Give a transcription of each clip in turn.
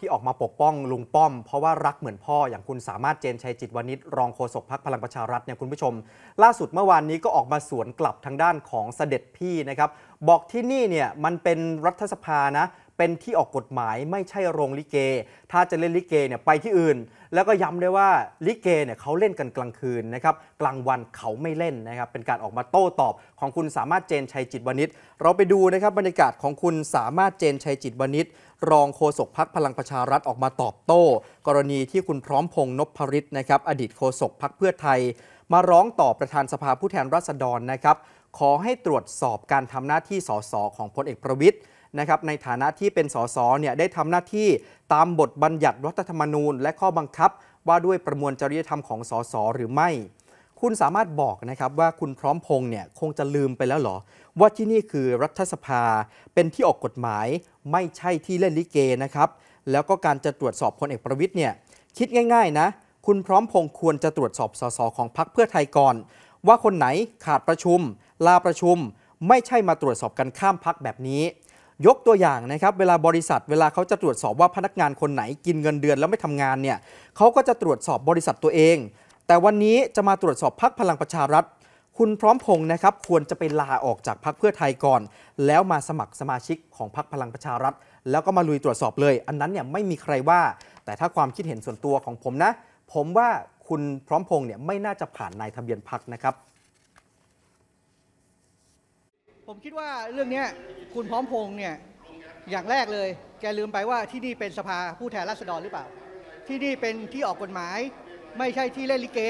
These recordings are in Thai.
ที่ออกมาปกป้องลุงป้อม เพราะว่ารักเหมือนพ่ออย่างคุณสามารถเจนชัยจิตวณิชรองโฆษกพักพลังประชารัฐเนี่ยคุณผู้ชม ล่าสุดเมื่อวานนี้ก็ออกมาสวนกลับทางด้านของเสด็จพี่นะครับ บอกที่นี่เนี่ยมันเป็นรัฐสภานะเป็นที่ออกกฎหมายไม่ใช่โรงลิเก ถ้าจะเล่นลิเกเนี่ยไปที่อื่น แล้วก็ย้ำด้วยว่าลิเกเนี่ยเขาเล่นกันกลางคืนนะครับ กลางวันเขาไม่เล่นนะครับ เป็นการออกมาโต้ตอบของคุณสามารถเจนชัยจิตวณิช เราไปดูนะครับบรรยากาศของคุณสามารถเจนชัยจิตวณิชรองโฆษกพักพลังประชารัฐออกมาตอบโต้ กรณีที่คุณพร้อมพงษ์นพริศนะครับอดีตโฆษกพักเพื่อไทย มาร้องต่อประธานสภาผู้แทนราษฎรนะครับขอให้ตรวจสอบการทำหน้าที่สส ของพลเอกประวิทย์นะครับในฐานะที่เป็นสสเนี่ยได้ทำหน้าที่ตามบทบัญญัติรัฐธรรมนูญและข้อบังคับว่าด้วยประมวลจริยธรรมของสสหรือไม่ คุณสามารถบอกนะครับว่าคุณพร้อมพงเนี่ยคงจะลืมไปแล้วหรอ ว่าที่นี่คือรัฐสภาเป็นที่ออกกฎหมาย ไม่ใช่ที่เล่นลิเกนะครับ แล้วก็การจะตรวจสอบพลเอกประวิทย์เนี่ยคิดง่ายๆนะคุณพร้อมพงควรจะตรวจสอบสสของพรรคเพื่อไทยก่อนว่าคนไหนขาดประชุม ลาประชุม ไม่ใช่มาตรวจสอบกันข้ามพักแบบนี้ยกตัวอย่างนะครับเวลาบริษัท เวลาเขาจะตรวจสอบว่าพนักงานคนไหนกินเงินเดือนแล้วไม่ทำงานเนี่ยเขาก็จะตรวจสอบบริษัทตัวเอง แต่วันนี้จะมาตรวจสอบพักพลังประชารัฐคุณพร้อมพงศ์นะครับ ควรจะไปลาออกจากพักเพื่อไทยก่อน แล้วมาสมัครสมาชิกของพักพลังประชารัฐแล้วก็มาลุยตรวจสอบเลย อันนั้นเนี่ยไม่มีใครว่า แต่ถ้าความคิดเห็นส่วนตัวของผมนะ ผมว่าคุณพร้อมพงศ์เนี่ยไม่น่าจะผ่านนายทะเบียนพักนะครับผมคิดว่าเรื่องนี้คุณพร้อมพงษ์เนี่ย อย่างแรกเลย แกลืมไปว่าที่นี่เป็นสภาผู้แทนราษฎรหรือเปล่า ที่นี่เป็นที่ออกกฎหมาย ไม่ใช่ที่เล่นลิเก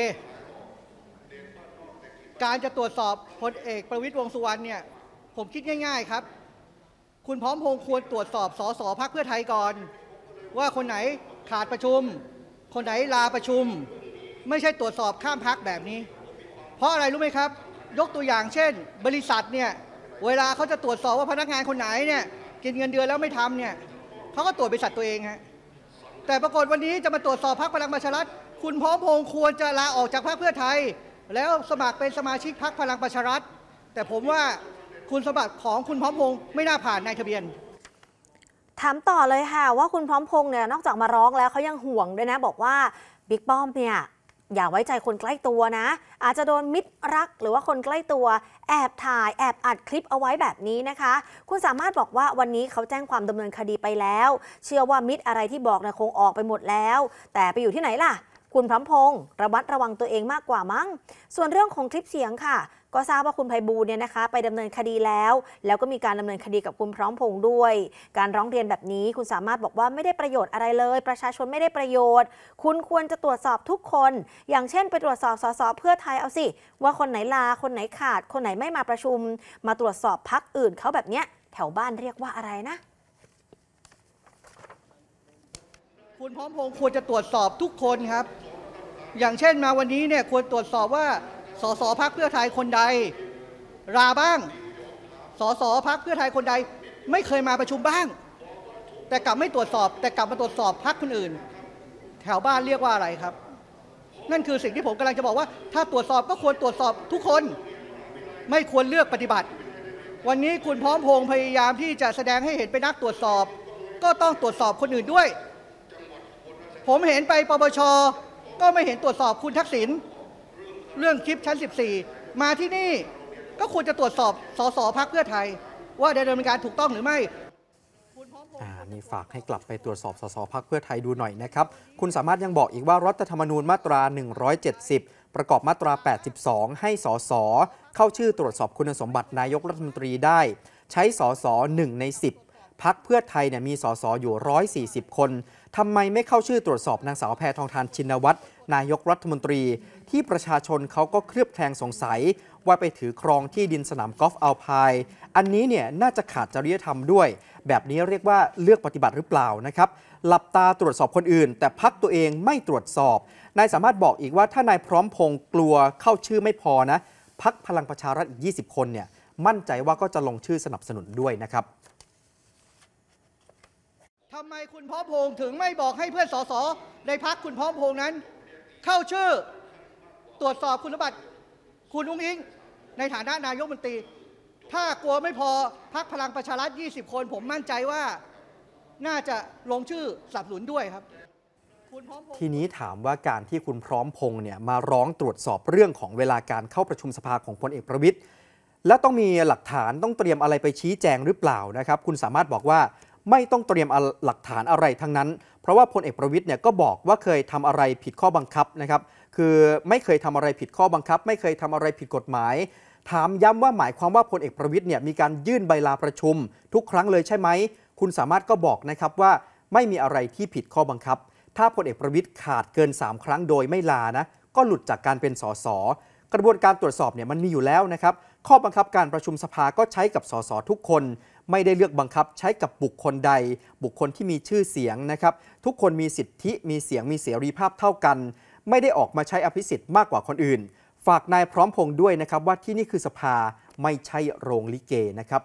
การจะตรวจสอบพลเอกประวิตรวงสุวรรณเนี่ยผมคิดง่ายๆครับ คุณพร้อมพงษ์ควรตรวจสอบสสพักเพื่อไทยก่อน ว่าคนไหนขาดประชุม คนไหนลาประชุม ไม่ใช่ตรวจสอบข้ามพักแบบนี้ เพราะอะไรรู้ไหมครับ ยกตัวอย่างเช่น บริษัทเนี่ยเวลาเขาจะตรวจสอบว่าพนักงานคนไหนเนี่ย กินเงินเดือนแล้วไม่ทำเนี่ยเขาก็ตรวจบริษัทตัวเองฮะแต่ปรากฏวันนี้จะมาตรวจสอบพรรคพลังประชารัฐคุณพร้อมพงควรจะลาออกจากพรรคเพื่อไทย แล้วสมัครเป็นสมาชิกพรรคพลังประชารัฐแต่ผมว่าคุณสมบัติของคุณพร้อมพงไม่น่าผ่านนายทะเบียนถามต่อเลยค่ะ ว่าคุณพร้อมพงษ์เนี่ยนอกจากมาร้องแล้วเขายังห่วงด้วยนะบอกว่าบิ๊กป้อมเนี่ยอย่าไว้ใจคนใกล้ตัวนะ อาจจะโดนมิตรรักหรือว่าคนใกล้ตัว แอบถ่ายแอบอัดคลิปเอาไว้แบบนี้นะคะ คุณสามารถบอกว่าวันนี้เขาแจ้งความดำเนินคดีไปแล้ว เชื่อว่ามิตรอะไรที่บอกนะคงออกไปหมดแล้ว แต่ไปอยู่ที่ไหนล่ะคุณพร้อมพงศ์ระมัดระวังตัวเองมากกว่ามั้ง ส่วนเรื่องของคลิปเสียงค่ะ ก็ทราบว่าคุณไพบูลเนี่ยนะคะ ไปดำเนินคดีแล้วแล้วก็มีการดำเนินคดีกับคุณพร้อมพงศ์ด้วย การร้องเรียนแบบนี้คุณสามารถบอกว่าไม่ได้ประโยชน์อะไรเลย ประชาชนไม่ได้ประโยชน์ คุณควรจะตรวจสอบทุกคนอย่างเช่นไปตรวจสอบสสเพื่อไทยเอาสิ ว่าคนไหนลาคนไหนขาด คนไหนไม่มาประชุม มาตรวจสอบพักอื่นเขาแบบเนี้ยแถวบ้านเรียกว่าอะไรนะคุณพร้อมพงศ์ควรจะตรวจสอบทุกคนครับ อย่างเช่นมาวันนี้เนี่ยควรตรวจสอบว่าสสพักเพื่อไทยคนใดลาบ้าง สสพักเพื่อไทยคนใดไม่เคยมาประชุมบ้าง แต่กลับไม่ตรวจสอบ แต่กลับมาตรวจสอบพักคนอื่น แถวบ้านเรียกว่าอะไรครับ นั่นคือสิ่งที่ผมกำลังจะบอกว่าถ้าตรวจสอบก็ควรตรวจสอบทุกคนไม่ควรเลือกปฏิบัติ วันนี้คุณพร้อมพง์พยายามที่จะแสดงให้เห็นเป็นนักตรวจสอบ ก็ต้องตรวจสอบคนอื่นด้วยผมเห็นไปปปช ก็ไม่เห็นตรวจสอบคุณทักษิณเรื่องคลิปชั้น 14 มาที่นี่ก็ควรจะตรวจสอบสสพักเพื่อไทย ว่าได้ดำเนินการถูกต้องหรือไม่นี่ฝากให้กลับไปตรวจสอบสสพักเพื่อไทยดูหน่อยนะครับ คุณสามารถยังบอกอีกว่ารัฐธรรมนูญมาตรา 170 ประกอบมาตรา 82 ให้สส เข้าชื่อตรวจสอบคุณสมบัตินายกรัฐมนตรีได้ใช้สส1ใน10พักเพื่อไทยเนี่ยมีสสอยู่ 140 คนทำไมไม่เข้าชื่อตรวจสอบนางสาวแพทองทานชินวัตร นายกรัฐมนตรีที่ประชาชนเขาก็เครือบแคลงสงสัยว่าไปถือครองที่ดินสนามกอล์ฟอัลพายอันนี้เนี่ยน่าจะขาดจริยธรรมด้วย แบบนี้เรียกว่าเลือกปฏิบัติหรือเปล่านะครับหลับตาตรวจสอบคนอื่น แต่พักตัวเองไม่ตรวจสอบนายสามารถบอกอีกว่าถ้านายพร้อมพงกลัวเข้าชื่อไม่พอนะพักพลังประชารัฐอีก20 คนเนี่ยมั่นใจว่าก็จะลงชื่อสนับสนุนด้วยนะครับำไมคุณพร้อมพงษ์ถึงไม่บอกให้เพื่อนสสในพักคุณพร้อมพงษ์นั้น เข้าชื่อตรวจสอบคุณสมบัติ คุณอุ้งอิงในฐานะนายกมนตรี ถ้ากลัวไม่พอพักพลังประชารัฐ20 คนผมมั่นใจว่าน่าจะลงชื่อสับสนุนด้วยครับ ทีนี้ถามว่าการที่คุณพร้อมพงษ์เนี่ยมาร้องตรวจสอบเรื่องของเวลาการเข้าประชุมสภาของพลเอกประวิทย์และต้องมีหลักฐานต้องเตรียมอะไรไปชี้แจงหรือเปล่านะครับ คุณสามารถบอกว่าไม่ต้องเตรียมหลักฐานอะไรทั้งนั้น เพราะว่าพลเอกประวิทย์เนี่ยก็บอกว่าเคยทำอะไรผิดข้อบังคับนะครับ คือไม่เคยทำอะไรผิดข้อบังคับ ไม่เคยทำอะไรผิดกฎหมาย ถามย้ำว่าหมายความว่าพลเอกประวิทย์เนี่ยมีการยื่นใบลาประชุม ทุกครั้งเลยใช่ไหมคุณสามารถก็บอกนะครับว่าไม่มีอะไรที่ผิดข้อบังคับ ถ้าพลเอกประวิทย์ขาดเกิน 3 ครั้งโดยไม่ลานะก็หลุดจากการเป็นสส กระบวนการตรวจสอบเนี่ยมันมีอยู่แล้วนะครับข้อบังคับการประชุมสภาก็ใช้กับ สสทุกคนไม่ได้เลือกบังคับใช้กับบุคคลใด บุคคลที่มีชื่อเสียงนะครับ ทุกคนมีสิทธิ มีเสียง มีเสรีภาพเท่ากัน ไม่ได้ออกมาใช้อภิสิทธิ์มากกว่าคนอื่น ฝากนายพร้อมพงษ์ด้วยนะครับว่าที่นี่คือสภา ไม่ใช่โรงลิเกนะครับ